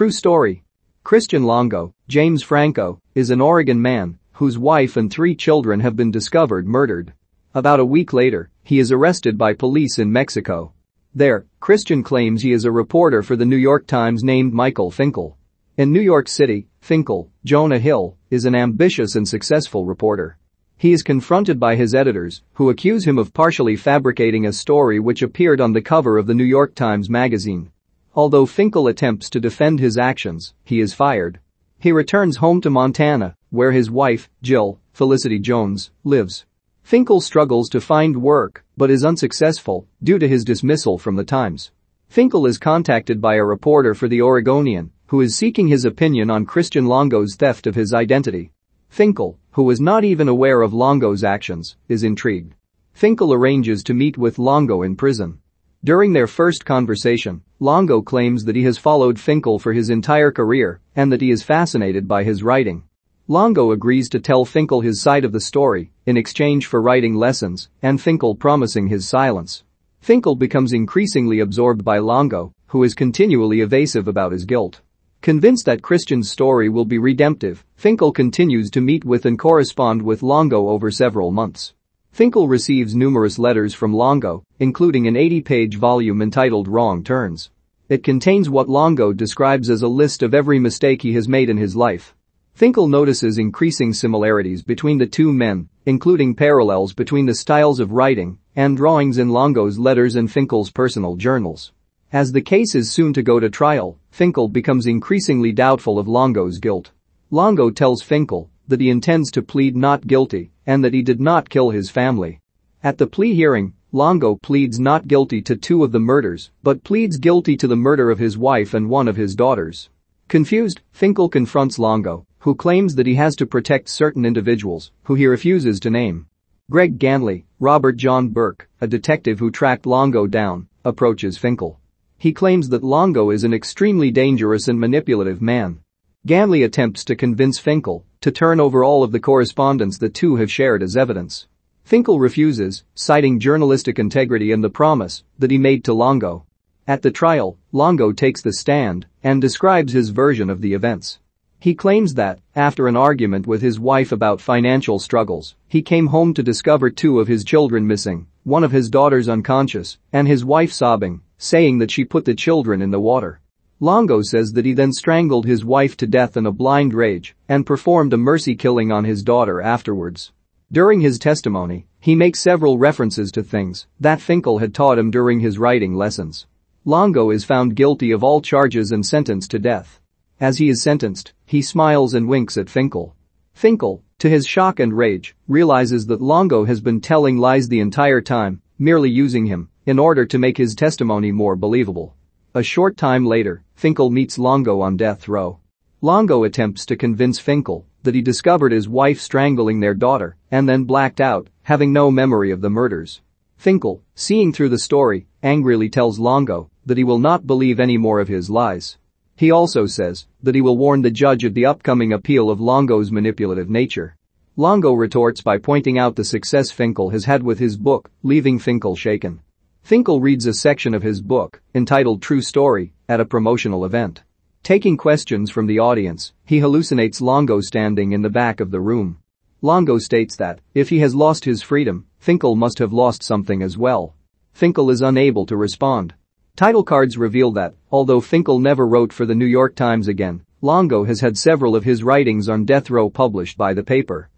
True story. Christian Longo, James Franco, is an Oregon man whose wife and three children have been discovered murdered. About a week later, he is arrested by police in Mexico. There, Christian claims he is a reporter for the New York Times named Michael Finkel. In New York City, Finkel, Jonah Hill, is an ambitious and successful reporter. He is confronted by his editors, who accuse him of partially fabricating a story which appeared on the cover of the New York Times magazine. Although Finkel attempts to defend his actions, he is fired. He returns home to Montana, where his wife, Jill, Felicity Jones, lives. Finkel struggles to find work but is unsuccessful due to his dismissal from the Times. Finkel is contacted by a reporter for the Oregonian who is seeking his opinion on Christian Longo's theft of his identity. Finkel, who was not even aware of Longo's actions, is intrigued. Finkel arranges to meet with Longo in prison. During their first conversation, Longo claims that he has followed Finkel for his entire career and that he is fascinated by his writing. Longo agrees to tell Finkel his side of the story in exchange for writing lessons and Finkel promising his silence. Finkel becomes increasingly absorbed by Longo, who is continually evasive about his guilt. Convinced that Christian's story will be redemptive, Finkel continues to meet with and correspond with Longo over several months. Finkel receives numerous letters from Longo, including an 80-page volume entitled Wrong Turns. It contains what Longo describes as a list of every mistake he has made in his life. Finkel notices increasing similarities between the two men, including parallels between the styles of writing and drawings in Longo's letters and Finkel's personal journals. As the case is soon to go to trial, Finkel becomes increasingly doubtful of Longo's guilt. Longo tells Finkel that he intends to plead not guilty and that he did not kill his family. At the plea hearing, Longo pleads not guilty to two of the murders but pleads guilty to the murder of his wife and one of his daughters. Confused, Finkel confronts Longo, who claims that he has to protect certain individuals, who he refuses to name. Greg Ganley, Robert John Burke, a detective who tracked Longo down, approaches Finkel. He claims that Longo is an extremely dangerous and manipulative man. Ganley attempts to convince Finkel to turn over all of the correspondence the two have shared as evidence. Finkel refuses, citing journalistic integrity and the promise that he made to Longo. At the trial, Longo takes the stand and describes his version of the events. He claims that, after an argument with his wife about financial struggles, he came home to discover two of his children missing, one of his daughters unconscious, and his wife sobbing, saying that she put the children in the water. Longo says that he then strangled his wife to death in a blind rage and performed a mercy killing on his daughter afterwards. During his testimony, he makes several references to things that Finkel had taught him during his writing lessons. Longo is found guilty of all charges and sentenced to death. As he is sentenced, he smiles and winks at Finkel. Finkel, to his shock and rage, realizes that Longo has been telling lies the entire time, merely using him in order to make his testimony more believable. A short time later, Finkel meets Longo on death row. Longo attempts to convince Finkel that he discovered his wife strangling their daughter and then blacked out, having no memory of the murders. Finkel, seeing through the story, angrily tells Longo that he will not believe any more of his lies. He also says that he will warn the judge of the upcoming appeal of Longo's manipulative nature. Longo retorts by pointing out the success Finkel has had with his book, leaving Finkel shaken. Finkel reads a section of his book, entitled True Story, at a promotional event. Taking questions from the audience, he hallucinates Longo standing in the back of the room. Longo states that, if he has lost his freedom, Finkel must have lost something as well. Finkel is unable to respond. Title cards reveal that, although Finkel never wrote for the New York Times again, Longo has had several of his writings on death row published by the paper.